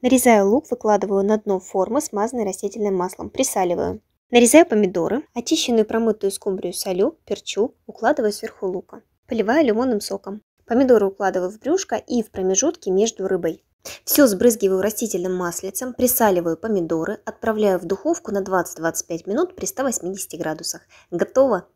Нарезаю лук, выкладываю на дно формы, смазанной растительным маслом. Присаливаю. Нарезаю помидоры, очищенную промытую скумбрию солю, перчу, укладываю сверху лука. Поливаю лимонным соком. Помидоры укладываю в брюшко и в промежутки между рыбой. Все сбрызгиваю растительным маслицем, присаливаю помидоры, отправляю в духовку на 20-25 минут при 180 градусах. Готово!